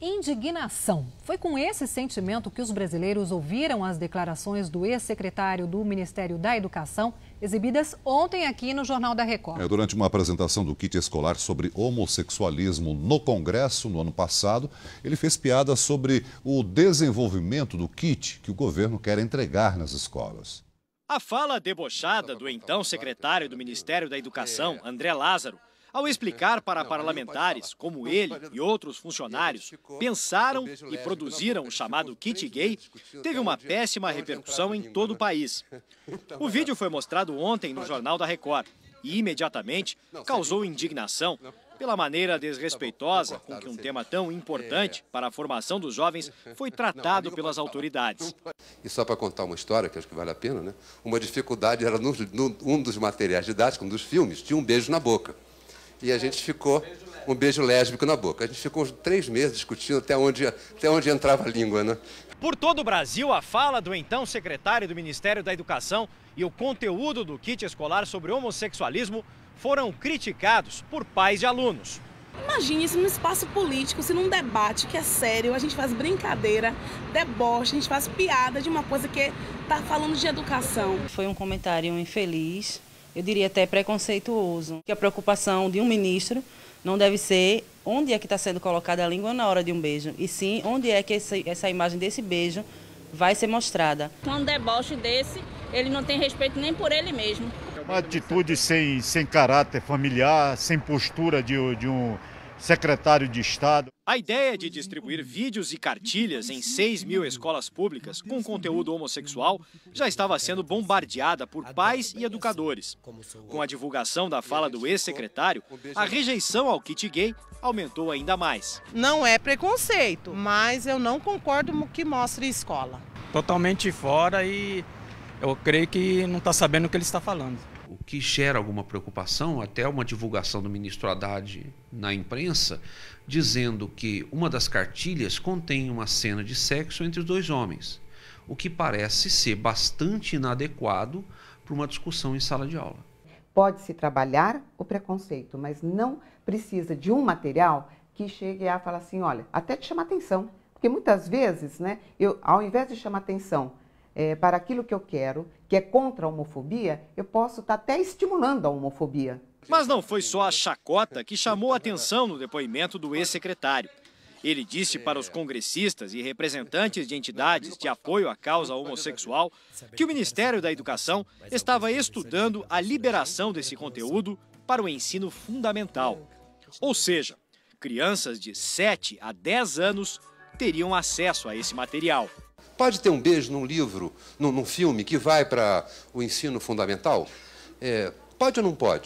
indignação. Foi com esse sentimento que os brasileiros ouviram as declarações do ex-secretário do Ministério da Educação, exibidas ontem aqui no Jornal da Record. É, durante uma apresentação do kit escolar sobre homossexualismo no Congresso no ano passado, ele fez piada sobre o desenvolvimento do kit que o governo quer entregar nas escolas. A fala debochada do então secretário do Ministério da Educação, André Lázaro, ao explicar para parlamentares, como ele e outros funcionários pensaram e produziram o chamado kit gay, teve uma péssima repercussão em todo o país. O vídeo foi mostrado ontem no Jornal da Record e imediatamente causou indignação pela maneira tá desrespeitosa tá com que um tema tão importante é. para a formação dos jovens foi tratado pelas autoridades. E só para contar uma história, que acho que vale a pena, né? uma dificuldade era num, um dos materiais didáticos, um dos filmes, tinha um beijo na boca e a gente ficou um beijo lésbico na boca. A gente ficou uns três meses discutindo até onde, até onde entrava a língua, né? Por todo o Brasil, a fala do então secretário do Ministério da Educação e o conteúdo do kit escolar sobre homossexualismo foram criticados por pais de alunos. Imagine isso num espaço político, se num debate que é sério, a gente faz brincadeira, deboche, a gente faz piada de uma coisa que está é falando de educação. Foi um comentário infeliz, eu diria até preconceituoso, que a preocupação de um ministro não deve ser onde é que está sendo colocada a língua na hora de um beijo, e sim onde é que essa, essa imagem desse beijo vai ser mostrada. Um deboche desse, ele não tem respeito nem por ele mesmo. É uma atitude sem, sem caráter familiar, sem postura de, de um secretário de Estado. A ideia é de distribuir vídeos e cartilhas em 6 mil escolas públicas com conteúdo homossexual já estava sendo bombardeada por pais e educadores. Com a divulgação da fala do ex-secretário, a rejeição ao kit gay aumentou ainda mais. Não é preconceito, mas eu não concordo com o que mostra a escola. Totalmente fora e eu creio que não está sabendo o que ele está falando o que gera alguma preocupação, até uma divulgação do ministro Haddad na imprensa, dizendo que uma das cartilhas contém uma cena de sexo entre os dois homens, o que parece ser bastante inadequado para uma discussão em sala de aula. Pode-se trabalhar o preconceito, mas não precisa de um material que chegue a falar assim, olha, até te chamar atenção. Porque muitas vezes, né, eu, ao invés de chamar atenção é, para aquilo que eu quero, que é contra a homofobia, eu posso estar tá até estimulando a homofobia. Mas não foi só a chacota que chamou a atenção no depoimento do ex-secretário. Ele disse para os congressistas e representantes de entidades de apoio à causa homossexual que o Ministério da Educação estava estudando a liberação desse conteúdo para o ensino fundamental. Ou seja, crianças de 7 a 10 anos teriam acesso a esse material. Pode ter um beijo num livro, num, num filme que vai para o ensino fundamental? É, pode ou não pode?